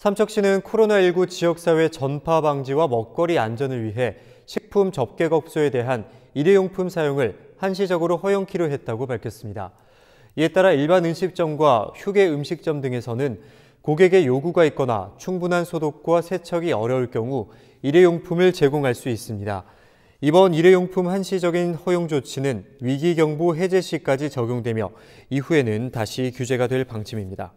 삼척시는 코로나19 지역사회 전파 방지와 먹거리 안전을 위해 식품 접객업소에 대한 일회용품 사용을 한시적으로 허용키로 했다고 밝혔습니다. 이에 따라 일반 음식점과 휴게 음식점 등에서는 고객의 요구가 있거나 충분한 소독과 세척이 어려울 경우 일회용품을 제공할 수 있습니다. 이번 일회용품 한시적인 허용 조치는 위기경보 해제 시까지 적용되며 이후에는 다시 규제가 될 방침입니다.